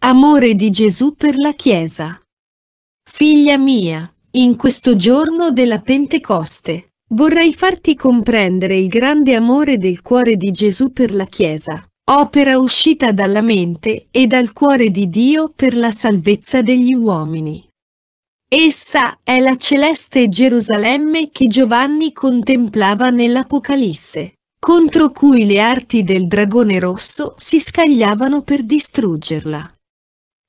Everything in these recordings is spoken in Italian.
Amore di Gesù per la Chiesa. Figlia mia, in questo giorno della Pentecoste, vorrei farti comprendere il grande amore del cuore di Gesù per la Chiesa, opera uscita dalla mente e dal cuore di Dio per la salvezza degli uomini. Essa è la celeste Gerusalemme che Giovanni contemplava nell'Apocalisse, contro cui le arti del dragone rosso si scagliavano per distruggerla.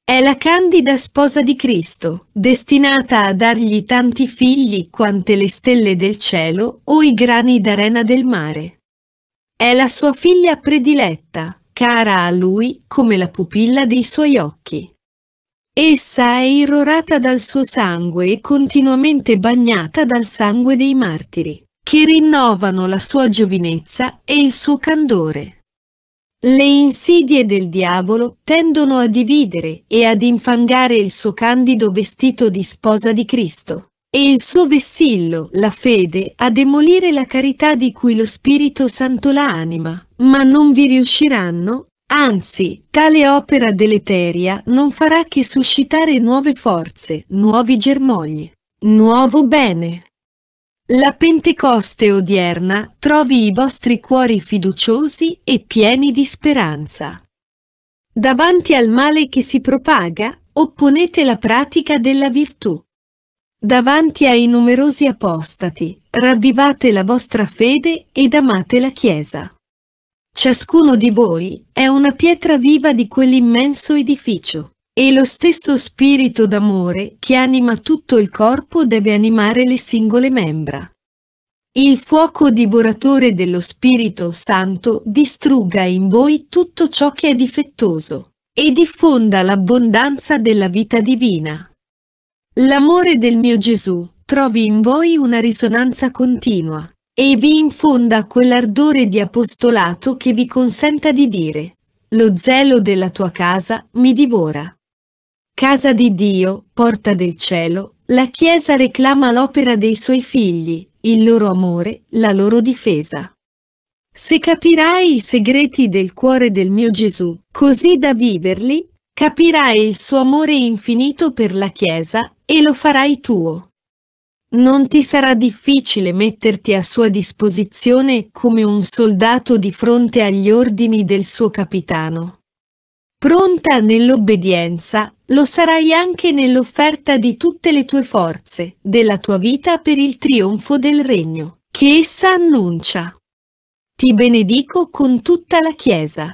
È la candida sposa di Cristo, destinata a dargli tanti figli quante le stelle del cielo o i grani d'arena del mare. È la sua figlia prediletta, cara a lui come la pupilla dei suoi occhi. Essa è irrorata dal suo sangue e continuamente bagnata dal sangue dei martiri, che rinnovano la sua giovinezza e il suo candore. Le insidie del diavolo tendono a dividere e ad infangare il suo candido vestito di sposa di Cristo, e il suo vessillo, la fede, a demolire la carità di cui lo Spirito Santo la anima, ma non vi riusciranno, anzi, tale opera deleteria non farà che suscitare nuove forze, nuovi germogli, nuovo bene. La Pentecoste odierna trovi i vostri cuori fiduciosi e pieni di speranza. Davanti al male che si propaga, opponete la pratica della virtù. Davanti ai numerosi apostati, ravvivate la vostra fede ed amate la Chiesa. Ciascuno di voi è una pietra viva di quell'immenso edificio. E lo stesso spirito d'amore che anima tutto il corpo deve animare le singole membra. Il fuoco divoratore dello Spirito Santo distrugga in voi tutto ciò che è difettoso e diffonda l'abbondanza della vita divina. L'amore del mio Gesù trovi in voi una risonanza continua e vi infonda quell'ardore di apostolato che vi consenta di dire, lo zelo della tua casa mi divora. Casa di Dio, porta del cielo, la Chiesa reclama l'opera dei suoi figli, il loro amore, la loro difesa. Se capirai i segreti del cuore del mio Gesù, così da viverli, capirai il suo amore infinito per la Chiesa e lo farai tuo. Non ti sarà difficile metterti a sua disposizione come un soldato di fronte agli ordini del suo capitano. Pronta nell'obbedienza, lo sarai anche nell'offerta di tutte le tue forze, della tua vita per il trionfo del regno, che essa annuncia. Ti benedico con tutta la Chiesa.